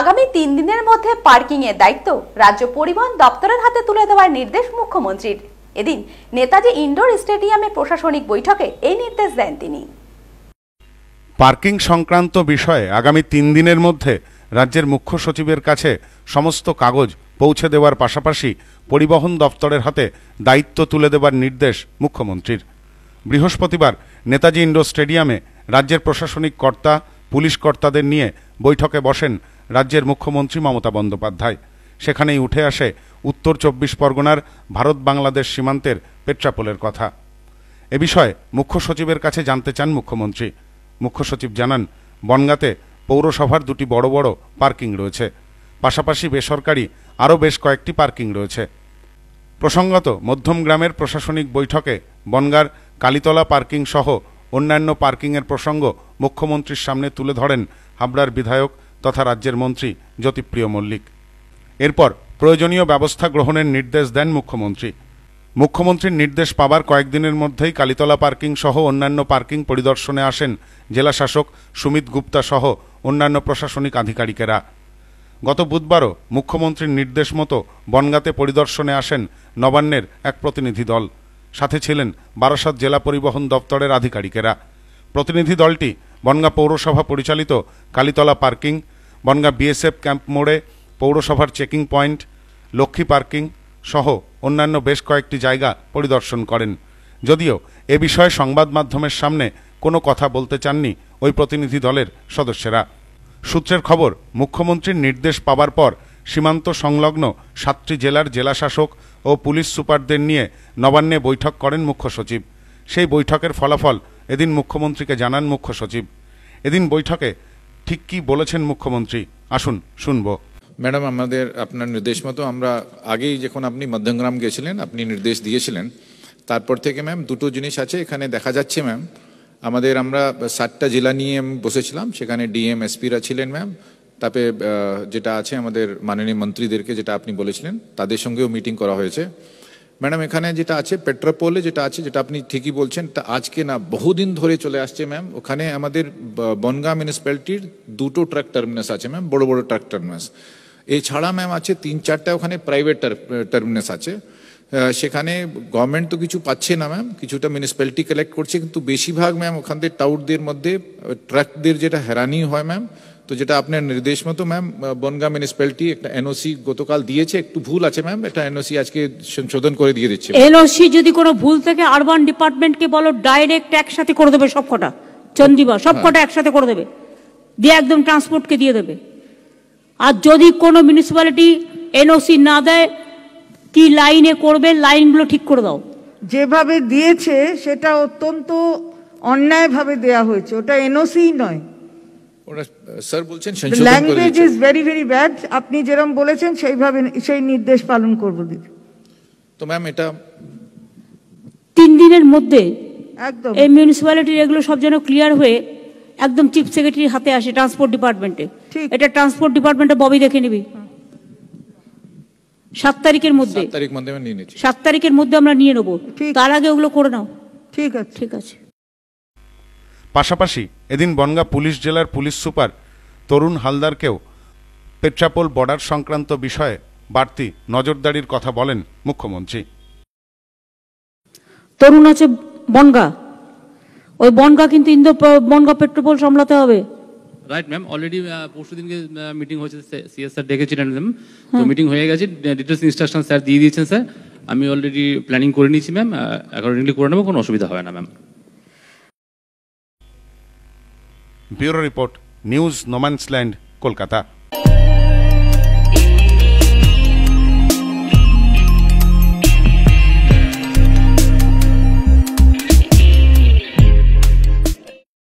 আগামী তিন দিনের মধ্যে পার্কিং এর দায়িত্ব রাজ্য পরিবহন দপ্তরের হাতে তুলে দেওয়ার নির্দেশ মুখ্যমন্ত্রীর এদিন নেতাজি ইনডোর স্টেডিয়ামে প্রশাসনিক বৈঠকে এই নির্দেশ দেন তিনি পার্কিং সংক্রান্ত বিষয়ে আগামী তিন দিনের মধ্যে রাজ্যের মুখ্য সচিবের কাছে সমস্ত কাগজ পৌঁছে দেওয়ার পাশাপাশি পরিবহন দপ্তরের হাতে দায়িত্ব তুলে দেবার নির্দেশ মুখ্যমন্ত্রীর বৃহস্পতিবার নেতাজি ইন্ডোর স্টেডিয়ামে রাজ্যের প্রশাসনিক কর্তা পুলিশ কর্তাদের নিয়ে বৈঠকে বসেন রাজ্যের মুখ্যমন্ত্রী মমতা বন্দ্যোপাধ্যায় সেখানেই উঠে আসে উত্তর চব্বিশ পরগনার ভারত বাংলাদেশ সীমান্তের পেট্রাপোলের কথা এ বিষয়ে মুখ্য সচিবের কাছে জানতে চান মুখ্যমন্ত্রী মুখ্য সচিব জানান বনগাতে পৌরসভার দুটি বড় বড় পার্কিং রয়েছে পাশাপাশি বেসরকারি আরও বেশ কয়েকটি পার্কিং রয়েছে প্রসঙ্গত মধ্যম গ্রামের প্রশাসনিক বৈঠকে বনগার কালীতলা পার্কিং সহ অন্যান্য পার্কিংয়ের প্রসঙ্গ মুখ্যমন্ত্রীর সামনে তুলে ধরেন হাবড়ার বিধায়ক তথা রাজ্যের মন্ত্রী জ্যোতিপ্রিয় মল্লিক এরপর প্রয়োজনীয় ব্যবস্থা গ্রহণের নির্দেশ দেন মুখ্যমন্ত্রী মুখ্যমন্ত্রীর নির্দেশ পাবার কয়েকদিনের মধ্যেই কালীতলা পার্কিং সহ অন্যান্য পার্কিং পরিদর্শনে আসেন জেলা শাসক সুমিত গুপ্তা সহ অন্যান্য প্রশাসনিক আধিকারিকেরা গত বুধবারও মুখ্যমন্ত্রীর নির্দেশ মতো বনগাতে পরিদর্শনে আসেন নবান্নের এক প্রতিনিধি দল সাথে ছিলেন বারাসাত জেলা পরিবহন দপ্তরের আধিকারিকেরা প্রতিনিধি দলটি বনগা পৌরসভা পরিচালিত Kalitala parking Bongaon BSF camp মোড়ে পৌরসভার চেকিং পয়েন্ট লক্ষ্মী পার্কিং সহ অন্যান্য বেশ কয়েকটি জায়গা পরিদর্শন করেন যদিও এ বিষয়ে সংবাদ মাধ্যমের সামনে কোনো কথা বলতে চাননি ওই প্রতিনিধি দলের সদস্যরা সূত্রের খবর মুখ্যমন্ত্রীর নির্দেশ পাবার পর সীমান্ত সংলগ্ন সাতটি জেলার জেলাশাসক ও পুলিশ সুপারদের নিয়ে নবান্নে বৈঠক করেন মুখ্য সচিব সেই বৈঠকের ফলাফল এদিন মুখ্যমন্ত্রীকে জানান মুখ্য সচিব এদিন বৈঠকে ঠিক কি বলেছেন মুখ্যমন্ত্রী আসুন শুনব ম্যাডাম আমাদের আপনার নির্দেশ মতো আমরা আগেই যখন আপনি মধ্যমগ্রাম গেছিলেন আপনি নির্দেশ দিয়েছিলেন তারপর থেকে ম্যাম দুটো জিনিস আছে এখানে দেখা যাচ্ছে ম্যাম আমাদের আমরা সাতটা জেলা নিয়ে বসেছিলাম সেখানে ডিএম এসপিরা ছিলেন ম্যাম তারপরে যেটা আছে আমাদের মাননীয় মন্ত্রীদেরকে যেটা আপনি বলেছিলেন তাদের সঙ্গেও মিটিং করা হয়েছে ম্যাডাম এখানে যেটা আছে পেট্রাপোলে যেটা আছে যেটা আপনি ঠিকই বলছেন তা আজকে না বহুদিন ধরে চলে আসছে ম্যাম ওখানে আমাদের বনগাঁ মিউনিসিপ্যালিটির দুটো ট্রাক টার্মিনাস আছে ম্যাম বড় বড় ট্রাক টার্মিনাস এছাড়া ম্যাম আছে তিন চারটা ওখানে প্রাইভেট টার্মিনাস আছে সেখানে গভর্নমেন্ট তো কিছু পাচ্ছে না ম্যাম কিছুটা মিউনিসিপ্যালিটি কালেক্ট করছে কিন্তু বেশিরভাগ ম্যাম ওখান থেকে টাউটদের মধ্যে ট্রাকদের যেটা হেরানি হয় ম্যাম তো যেটা আপনার নির্দেশ মতো ম্যাম বনগা মিউনিসিপ্যালিটি একটা এনওসি গতকাল দিয়েছে একটু ভুল আছে ম্যাম এটা এনওসি আজকে সংশোধন করে দিয়ে দিচ্ছে এনওসি যদি কোনো ভুল থাকে আরবান ডিপার্টমেন্টকে বলো ডাইরেক্ট একসাথে করে দেবে সব কটা চন্দিবা হ্যাঁ। সব কটা একসাথে করে দেবে দিয়ে একদম ট্রান্সপোর্টকে দিয়ে দেবে আর যদি কোনো মিউনিসিপ্যালিটি এনওসি না দেয় কি লাইনে করবে লাইনগুলো ঠিক করে দাও যেভাবে দিয়েছে সেটা অত্যন্ত অন্যায়ভাবে দেয়া হয়েছে ওটা এনওসি নয় language is very very bad আপনি যেরকম বলেছেন সেইভাবে সেই নির্দেশ পালন করব তো ম্যাম এটা তিন দিনের মধ্যে একদম এই মিউনিসিপ্যালিটির এগুলো সব যেন ক্লিয়ার হয়ে একদম চিফ সেক্রেটারির হাতে আসে ট্রান্সপোর্ট ডিপার্টমেন্টে এটা ট্রান্সপোর্ট ডিপার্টমেন্টে ববি দেখে নিবি সাত তারিখের মধ্যে সাত তারিখের মধ্যে আমরা নিয়ে নেবো তার আগে ওগুলো করে নাও ঠিক আছে ঠিক আছে পাশাপাশি এদিন বনগা পুলিশ জেলার পুলিশ সুপার তরুণ হালদারকেও পেট্রাপোল বর্ডার সংক্রান্ত বিষয়ে বাড়তি নজরদারির কথা বলেন মুখ্যমন্ত্রী তরুণ আছে বনগা ওই বনগা কিন্তু ইন্দো বনগা পেট্রোপোল সামলাতে হবে রাইট ম্যাম অলরেডি পরশু দিনকে মিটিং হয়েছে সিএস স্যার ডেকেছিলেন ম্যাম তো মিটিং হ্যাঁ। হয়ে গেছে ডিটেলস ইনস্ট্রাকশন স্যার দিয়ে দিয়েছেন স্যার আমি অলরেডি প্ল্যানিং করে নিয়েছি ম্যাম অ্যাকর্ডিংলি করে নেবো কোনো অসুবিধা হবে না ma'am bureau report news no man's land Kolkata